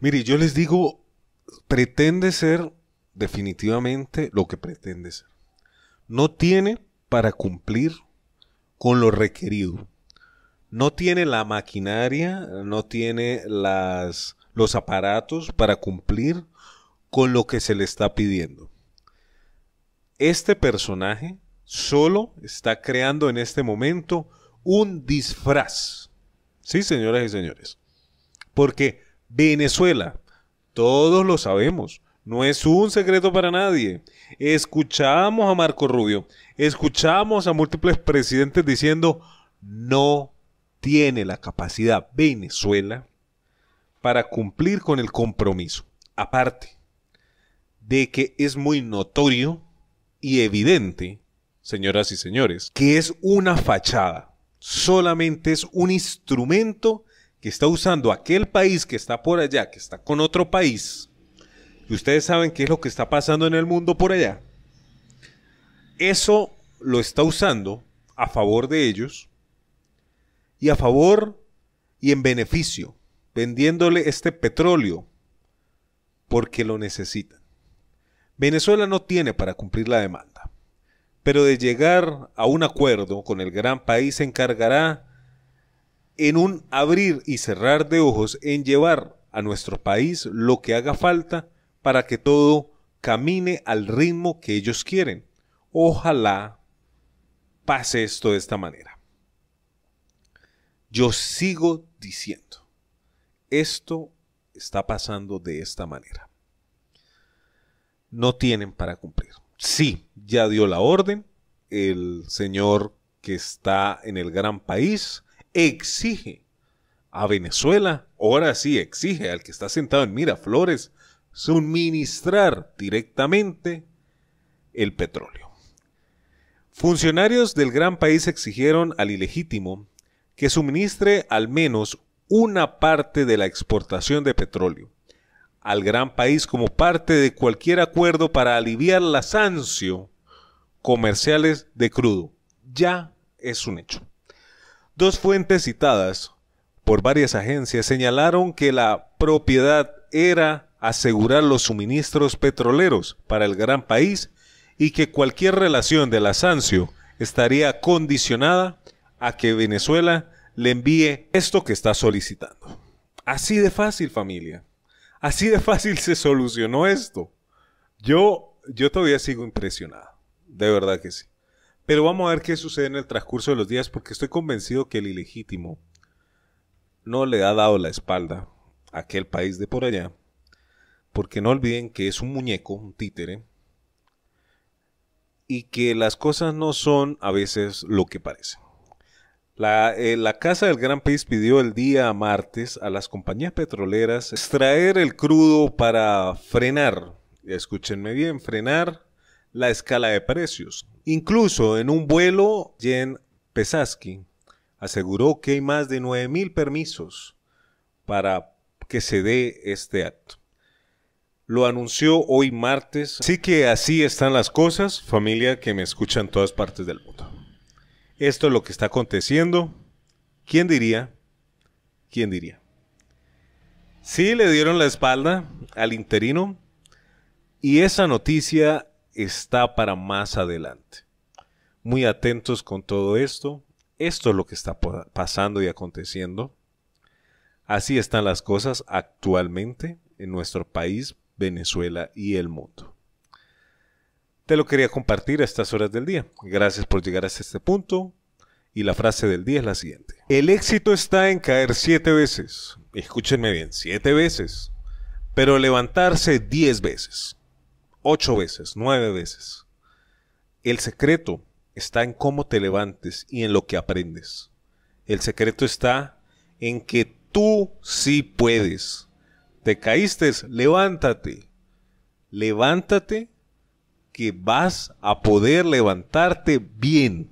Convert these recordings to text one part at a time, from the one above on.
Mire, yo les digo, pretende ser definitivamente lo que pretende ser. No tiene para cumplir con lo requerido. No tiene la maquinaria, no tiene las, los aparatos para cumplir con lo que se le está pidiendo. Este personaje solo está creando en este momento un disfraz. Sí, señoras y señores. Porque Venezuela, todos lo sabemos, no es un secreto para nadie. Escuchamos a Marco Rubio, escuchamos a múltiples presidentes diciendo, no tiene la capacidad Venezuela para cumplir con el compromiso. Aparte de que es muy notorio y evidente, señoras y señores, que es una fachada, solamente es un instrumento que está usando aquel país que está por allá, que está con otro país, y ustedes saben qué es lo que está pasando en el mundo por allá, eso lo está usando a favor de ellos y a favor y en beneficio, vendiéndole este petróleo porque lo necesitan. Venezuela no tiene para cumplir la demanda, pero de llegar a un acuerdo con el gran país se encargará en un abrir y cerrar de ojos en llevar a nuestro país lo que haga falta para que todo camine al ritmo que ellos quieren. Ojalá pase esto de esta manera. Yo sigo diciendo, esto está pasando de esta manera. No tienen para cumplir. Sí, ya dio la orden el señor que está en el gran país, exige a Venezuela, ahora sí exige al que está sentado en Miraflores, suministrar directamente el petróleo. Funcionarios del gran país exigieron al ilegítimo que suministre al menos una parte de la exportación de petróleo al gran país como parte de cualquier acuerdo para aliviar la sanción comerciales de crudo. Ya es un hecho. Dos fuentes citadas por varias agencias señalaron que la propiedad era asegurar los suministros petroleros para el gran país y que cualquier relación de la Sancio estaría condicionada a que Venezuela le envíe esto que está solicitando. Así de fácil, familia. Así de fácil se solucionó esto. Yo, yo todavía sigo impresionado. De verdad que sí. Pero vamos a ver qué sucede en el transcurso de los días, porque estoy convencido que el ilegítimo no le ha dado la espalda a aquel país de por allá, porque no olviden que es un muñeco, un títere, y que las cosas no son a veces lo que parecen. La, eh, Casa del Gran País pidió el día martes a las compañías petroleras extraer el crudo para frenar, escúchenme bien, frenar la escala de precios. Incluso en un vuelo, Jen Pesaski aseguró que hay más de 9.000 permisos para que se dé este acto. Lo anunció hoy martes. Así que así están las cosas, familia que me escucha en todas partes del mundo. Esto es lo que está aconteciendo. ¿Quién diría? ¿Quién diría? Sí, le dieron la espalda al interino. Y esa noticia está para más adelante. Muy atentos con todo esto. Esto es lo que está pasando y aconteciendo. Así están las cosas actualmente en nuestro país, Venezuela y el mundo. Te lo quería compartir a estas horas del día. Gracias por llegar hasta este punto. Y la frase del día es la siguiente. El éxito está en caer siete veces. Escúchenme bien, siete veces. Pero levantarse diez veces ocho veces, nueve veces. El secreto está en cómo te levantes y en lo que aprendes. El secreto está en que tú sí puedes. Te caíste, levántate. Levántate que vas a poder levantarte bien.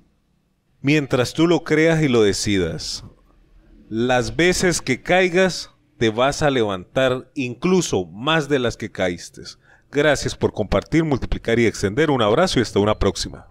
Mientras tú lo creas y lo decidas. Las veces que caigas, te vas a levantar incluso más de las que caíste. Gracias por compartir, multiplicar y extender. Un abrazo y hasta una próxima.